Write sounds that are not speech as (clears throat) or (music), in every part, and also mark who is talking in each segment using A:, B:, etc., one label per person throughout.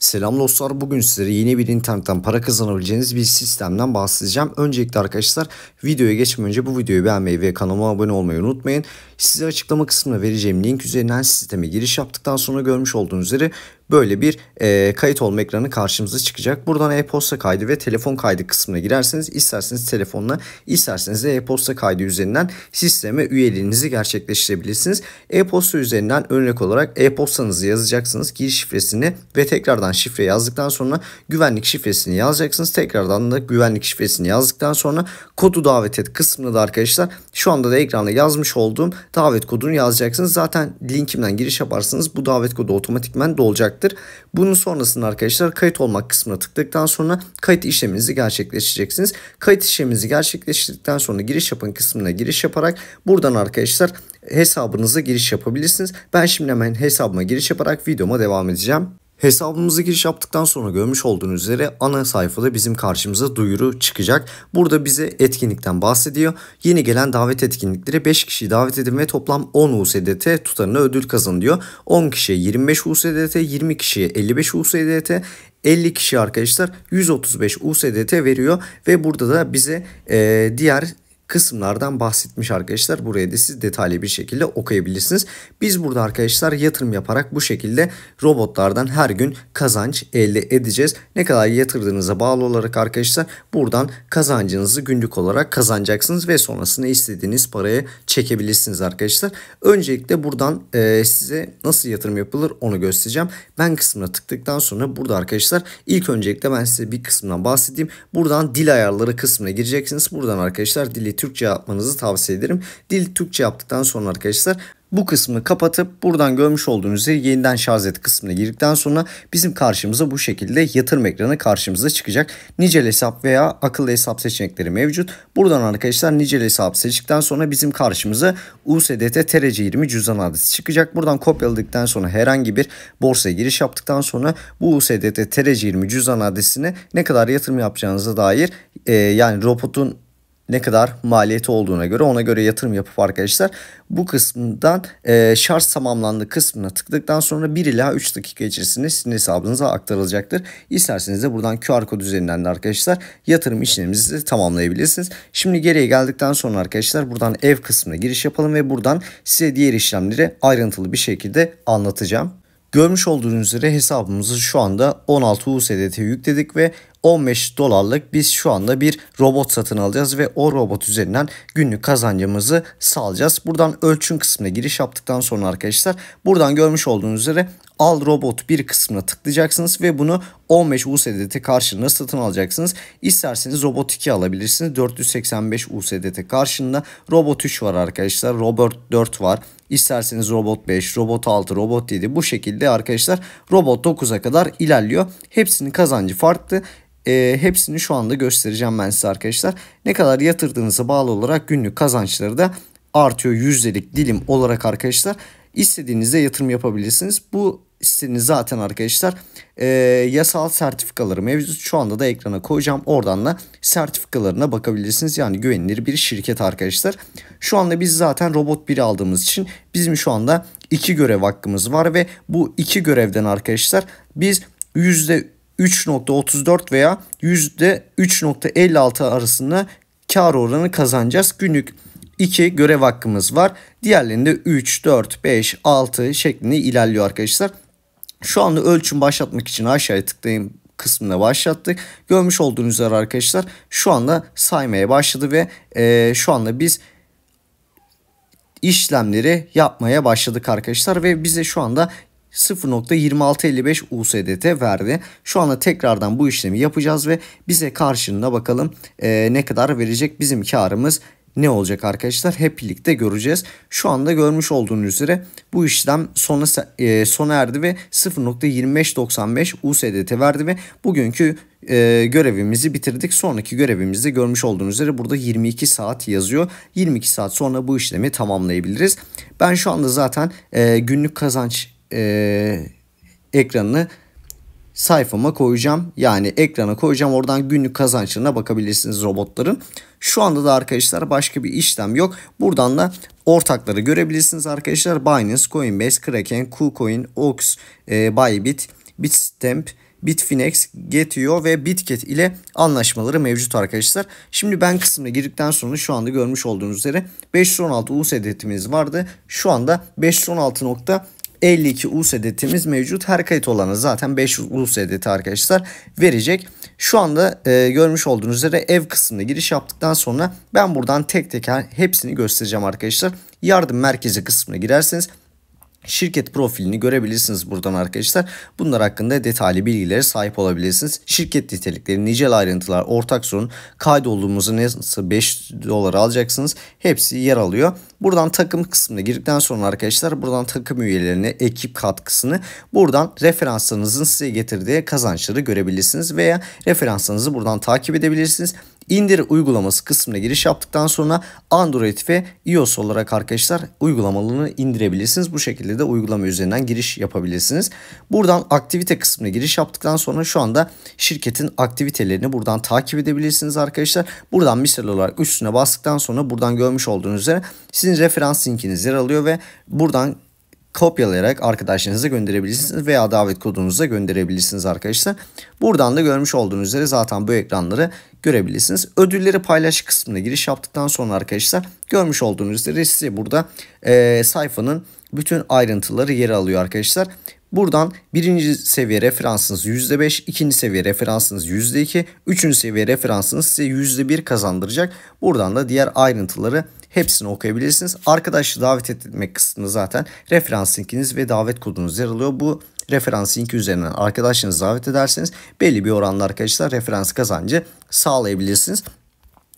A: Selam dostlar bugün sizlere yeni bir internetten para kazanabileceğiniz bir sistemden bahsedeceğim. Öncelikle arkadaşlar videoya geçmeden önce bu videoyu beğenmeyi ve kanalıma abone olmayı unutmayın. Size açıklama kısmına vereceğim link üzerinden sisteme giriş yaptıktan sonra görmüş olduğunuz üzere böyle bir e, kayıt olma ekranı karşımıza çıkacak. Buradan e-posta kaydı ve telefon kaydı kısmına girerseniz isterseniz telefonla isterseniz de e-posta kaydı üzerinden sisteme üyeliğinizi gerçekleştirebilirsiniz. E-posta üzerinden örnek olarak e-postanızı yazacaksınız. Giriş şifresini ve tekrardan şifre yazdıktan sonra güvenlik şifresini yazacaksınız. Tekrardan da güvenlik şifresini yazdıktan sonra kodu davet et kısmında da arkadaşlar şu anda da ekranda yazmış olduğum davet kodunu yazacaksınız. Zaten linkimden giriş yaparsınız, bu davet kodu otomatikman dolacak olacaktır. Bunun sonrasında arkadaşlar kayıt olmak kısmına tıkladıktan sonra kayıt işleminizi gerçekleştireceksiniz. Kayıt işleminizi gerçekleştirdikten sonra giriş yapın kısmına giriş yaparak buradan arkadaşlar hesabınıza giriş yapabilirsiniz. Ben şimdi hemen hesabıma giriş yaparak videoma devam edeceğim. Hesabımıza giriş yaptıktan sonra görmüş olduğunuz üzere ana sayfada bizim karşımıza duyuru çıkacak. Burada bize etkinlikten bahsediyor. Yeni gelen davet etkinlikleri 5 kişi davet edin ve toplam 10 USDT tutarına ödül kazan diyor. 10 kişiye 25 USDT, 20 kişiye 55 USDT, 50 kişi arkadaşlar 135 USDT veriyor ve burada da bize e, diğer kısımlardan bahsetmiş arkadaşlar. Buraya da siz detaylı bir şekilde okuyabilirsiniz. Biz burada arkadaşlar yatırım yaparak bu şekilde robotlardan her gün kazanç elde edeceğiz. Ne kadar yatırdığınıza bağlı olarak arkadaşlar buradan kazancınızı günlük olarak kazanacaksınız ve sonrasında istediğiniz parayı çekebilirsiniz arkadaşlar. Öncelikle buradan e, size nasıl yatırım yapılır onu göstereceğim. Ben kısmına tıktıktan sonra burada arkadaşlar ilk öncelikle ben size bir kısımdan bahsedeyim. Buradan dil ayarları kısmına gireceksiniz. Buradan arkadaşlar dili Türkçe yapmanızı tavsiye ederim. Dil Türkçe yaptıktan sonra arkadaşlar bu kısmı kapatıp buradan görmüş olduğunuz üzere yeniden şarj et kısmına girdikten sonra bizim karşımıza bu şekilde yatırım ekranı karşımıza çıkacak. Nicel hesap veya akıllı hesap seçenekleri mevcut. Buradan arkadaşlar nicel hesap seçtikten sonra bizim karşımıza USDT TRC20 cüzdan adresi çıkacak. Buradan kopyaladıktan sonra herhangi bir borsaya giriş yaptıktan sonra bu USDT TRC20 cüzdan adresine ne kadar yatırım yapacağınıza dair e, yani robotun ne kadar maliyeti olduğuna göre ona göre yatırım yapıp arkadaşlar bu kısımdan e, şarj tamamlandı kısmına tıkladıktan sonra 1 ila 3 dakika içerisinde sizin hesabınıza aktarılacaktır. İsterseniz de buradan QR kod üzerinden de arkadaşlar yatırım işlemimizi tamamlayabilirsiniz. Şimdi geriye geldikten sonra arkadaşlar buradan ev kısmına giriş yapalım ve buradan size diğer işlemleri ayrıntılı bir şekilde anlatacağım. Görmüş olduğunuz üzere hesabımızı şu anda 16 USDT yükledik ve 15 dolarlık biz şu anda bir robot satın alacağız ve o robot üzerinden günlük kazancımızı sağlayacağız. Buradan ölçüm kısmına giriş yaptıktan sonra arkadaşlar buradan görmüş olduğunuz üzere al robot bir kısmına tıklayacaksınız ve bunu 15 USDT karşılığında satın alacaksınız. İsterseniz robot 2 alabilirsiniz. 485 USDT karşılığında robot 3 var arkadaşlar. Robot 4 var. İsterseniz robot 5, robot 6, robot 7 bu şekilde arkadaşlar robot 9'a kadar ilerliyor. Hepsinin kazancı farklı. E, hepsini şu anda göstereceğim ben size arkadaşlar. Ne kadar yatırdığınıza bağlı olarak günlük kazançları da artıyor yüzdelik dilim olarak arkadaşlar. İstediğinizde yatırım yapabilirsiniz. Bu siteniz zaten arkadaşlar e, yasal sertifikaları mevcut. Şu anda da ekrana koyacağım. Oradan da sertifikalarına bakabilirsiniz. Yani güvenilir bir şirket arkadaşlar. Şu anda biz zaten robot 1 aldığımız için bizim şu anda 2 görev hakkımız var ve bu 2 görevden arkadaşlar biz %3.34 veya %3.56 arasında kar oranı kazanacağız. Günlük 2 görev hakkımız var. Diğerlerinde 3, 4, 5, 6 şeklinde ilerliyor arkadaşlar. Şu anda ölçüm başlatmak için aşağıya tıklayın kısmına başlattık. Görmüş olduğunuz üzere arkadaşlar şu anda saymaya başladı ve e, şu anda biz işlemleri yapmaya başladık arkadaşlar ve bize şu anda 0.2655 USDT verdi. Şu anda tekrardan bu işlemi yapacağız ve bize karşılığında bakalım e, ne kadar verecek bizim karımız ne olacak arkadaşlar hep birlikte göreceğiz. Şu anda görmüş olduğunuz üzere bu işlem sona, e, sona erdi ve 0.2595 USDT verdi ve bugünkü e, görevimizi bitirdik. Sonraki görevimizde görmüş olduğunuz üzere burada 22 saat yazıyor. 22 saat sonra bu işlemi tamamlayabiliriz. Ben şu anda zaten e, günlük kazanç e, ekranını sayfama koyacağım. Yani ekrana koyacağım. Oradan günlük kazançlarına bakabilirsiniz robotların. Şu anda da arkadaşlar başka bir işlem yok. Buradan da ortakları görebilirsiniz arkadaşlar. Binance, Coinbase, Kraken, KuCoin, Ox, e, Bybit, Bitstamp, Bitfinex, Getio ve Bitget ile anlaşmaları mevcut arkadaşlar. Şimdi ben kısmına girdikten sonra şu anda görmüş olduğunuz üzere 516 USDT'miz vardı. Şu anda 516. 52 US adetimiz mevcut. Her kayıt olanı zaten 500 US adeti arkadaşlar verecek. Şu anda e, görmüş olduğunuz üzere ev kısmına giriş yaptıktan sonra ben buradan tek tek hepsini göstereceğim arkadaşlar. Yardım merkezi kısmına girersiniz. Şirket profilini görebilirsiniz buradan arkadaşlar. Bunlar hakkında detaylı bilgilere sahip olabilirsiniz. Şirket nitelikleri, nicel ayrıntılar, ortak sorun, kaydolduğumuzu nasıl 5 dolar alacaksınız hepsi yer alıyor. Buradan takım kısmına girdikten sonra arkadaşlar buradan takım üyelerine ekip katkısını buradan referanslarınızın size getirdiği kazançları görebilirsiniz veya referanslarınızı buradan takip edebilirsiniz. İndir uygulaması kısmına giriş yaptıktan sonra Android ve iOS olarak arkadaşlar uygulamalarını indirebilirsiniz. Bu şekilde de uygulama üzerinden giriş yapabilirsiniz. Buradan aktivite kısmına giriş yaptıktan sonra şu anda şirketin aktivitelerini buradan takip edebilirsiniz arkadaşlar. Buradan misal olarak üstüne bastıktan sonra buradan görmüş olduğunuz üzere sizin referans linkiniz yer alıyor ve buradan kopyalayarak arkadaşlarınıza gönderebilirsiniz veya davet kodunuza gönderebilirsiniz arkadaşlar. Buradan da görmüş olduğunuz üzere zaten bu ekranları görebilirsiniz. Ödülleri paylaş kısmına giriş yaptıktan sonra arkadaşlar görmüş olduğunuz üzere size burada e, sayfanın bütün ayrıntıları yer alıyor arkadaşlar. Buradan birinci seviye referansınız %5, ikinci seviye referansınız %2, üçüncü seviye referansınız size %1 kazandıracak. Buradan da diğer ayrıntıları hepsini okuyabilirsiniz. Arkadaşı davet etmek kısmında zaten referans linkiniz ve davet kodunuz yer alıyor. Bu referans linki üzerinden arkadaşınızı davet ederseniz belli bir oranla arkadaşlar referans kazancı sağlayabilirsiniz.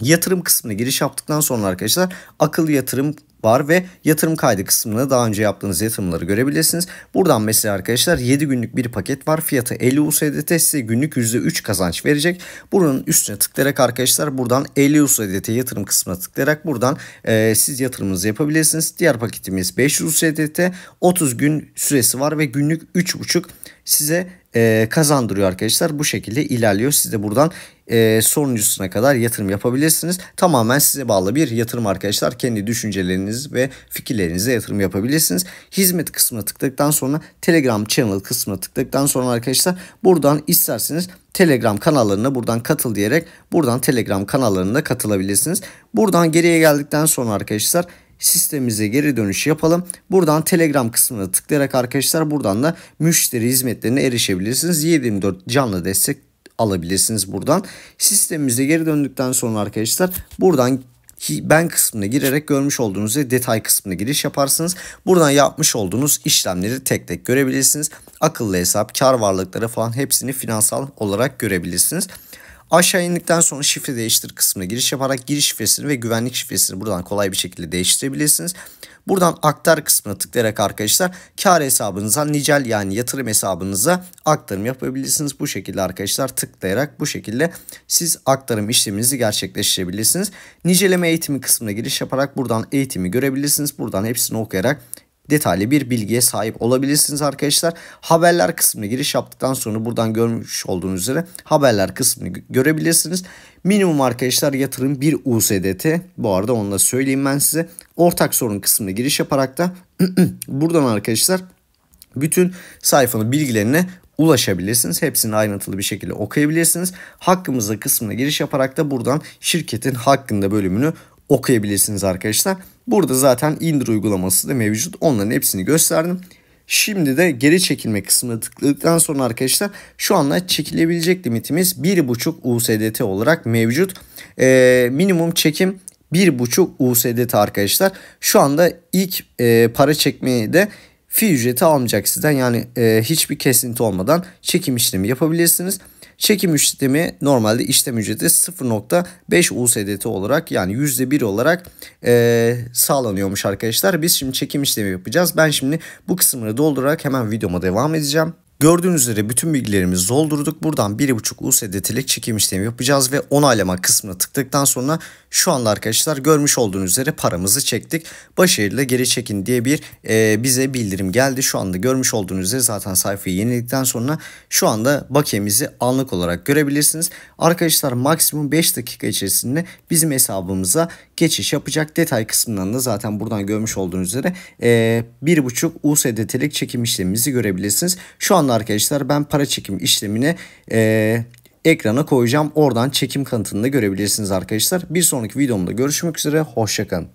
A: Yatırım kısmına giriş yaptıktan sonra arkadaşlar akıllı yatırım var ve yatırım kaydı kısmında daha önce yaptığınız yatırımları görebilirsiniz. Buradan mesela arkadaşlar 7 günlük bir paket var. Fiyatı 50 USDT size günlük %3 kazanç verecek. Bunun üstüne tıklayarak arkadaşlar buradan 50 USDT yatırım kısmına tıklayarak buradan e, siz yatırımınızı yapabilirsiniz. Diğer paketimiz 500 USDT 30 gün süresi var ve günlük 3,5 size e, kazandırıyor arkadaşlar. Bu şekilde ilerliyor. Siz de buradan e, sonuncusuna kadar yatırım yapabilirsiniz. Tamamen size bağlı bir yatırım arkadaşlar. Kendi düşünceleriniz görüşleriniz ve fikirlerinize yatırım yapabilirsiniz. Hizmet kısmına tıkladıktan sonra Telegram channel kısmına tıkladıktan sonra arkadaşlar buradan isterseniz Telegram kanallarına buradan katıl diyerek buradan Telegram kanallarına katılabilirsiniz. Buradan geriye geldikten sonra arkadaşlar sistemimize geri dönüş yapalım. Buradan Telegram kısmına tıklayarak arkadaşlar buradan da müşteri hizmetlerine erişebilirsiniz. 724 canlı destek alabilirsiniz buradan. Sistemimize geri döndükten sonra arkadaşlar buradan ben kısmına girerek görmüş olduğunuz detay kısmına giriş yaparsınız. Buradan yapmış olduğunuz işlemleri tek tek görebilirsiniz. Akıllı hesap, kar varlıkları falan hepsini finansal olarak görebilirsiniz. Aşağı indikten sonra şifre değiştir kısmına giriş yaparak giriş şifresini ve güvenlik şifresini buradan kolay bir şekilde değiştirebilirsiniz. Buradan aktar kısmına tıklayarak arkadaşlar kar hesabınıza nicel yani yatırım hesabınıza aktarım yapabilirsiniz. Bu şekilde arkadaşlar tıklayarak bu şekilde siz aktarım işleminizi gerçekleştirebilirsiniz. Niceleme eğitimi kısmına giriş yaparak buradan eğitimi görebilirsiniz. Buradan hepsini okuyarak detaylı bir bilgiye sahip olabilirsiniz arkadaşlar. Haberler kısmına giriş yaptıktan sonra buradan görmüş olduğunuz üzere haberler kısmını görebilirsiniz. Minimum arkadaşlar yatırım 1 USDT. Bu arada onu da söyleyeyim ben size. Ortak sorun kısmına giriş yaparak da (clears throat) buradan arkadaşlar bütün sayfanın bilgilerine ulaşabilirsiniz. Hepsini ayrıntılı bir şekilde okuyabilirsiniz. Hakkımızda kısmına giriş yaparak da buradan şirketin hakkında bölümünü okuyabilirsiniz arkadaşlar. Burada zaten indir uygulaması da mevcut. Onların hepsini gösterdim. Şimdi de geri çekilme kısmına tıkladıktan sonra arkadaşlar şu anda çekilebilecek limitimiz 1.5 USDT olarak mevcut. Ee, minimum çekim 1.5 USDT arkadaşlar. Şu anda ilk e, para çekmeyi de fi ücreti almayacak sizden. Yani e, hiçbir kesinti olmadan çekim işlemi yapabilirsiniz. Çekim işlemi normalde işlem ücreti 0.5 USDT olarak yani %1 olarak e, sağlanıyormuş arkadaşlar. Biz şimdi çekim işlemi yapacağız. Ben şimdi bu kısmını doldurarak hemen videoma devam edeceğim. Gördüğünüz üzere bütün bilgilerimizi doldurduk. Buradan 1.5 USDT'lik çekim işlemi yapacağız ve onaylama kısmına tıkladıktan sonra şu anda arkadaşlar görmüş olduğunuz üzere paramızı çektik. Başarıyla geri çekin diye bir e, bize bildirim geldi. Şu anda görmüş olduğunuz üzere zaten sayfayı yeniledikten sonra şu anda bakiyemizi anlık olarak görebilirsiniz. Arkadaşlar maksimum 5 dakika içerisinde bizim hesabımıza geçiş yapacak. Detay kısmından da zaten buradan görmüş olduğunuz üzere e, 1.5 USDT'lik çekim işlemimizi görebilirsiniz. Şu an anda arkadaşlar ben para çekim işlemini e, ekrana koyacağım. Oradan çekim kanıtını da görebilirsiniz arkadaşlar. Bir sonraki videomda görüşmek üzere. Hoşçakalın.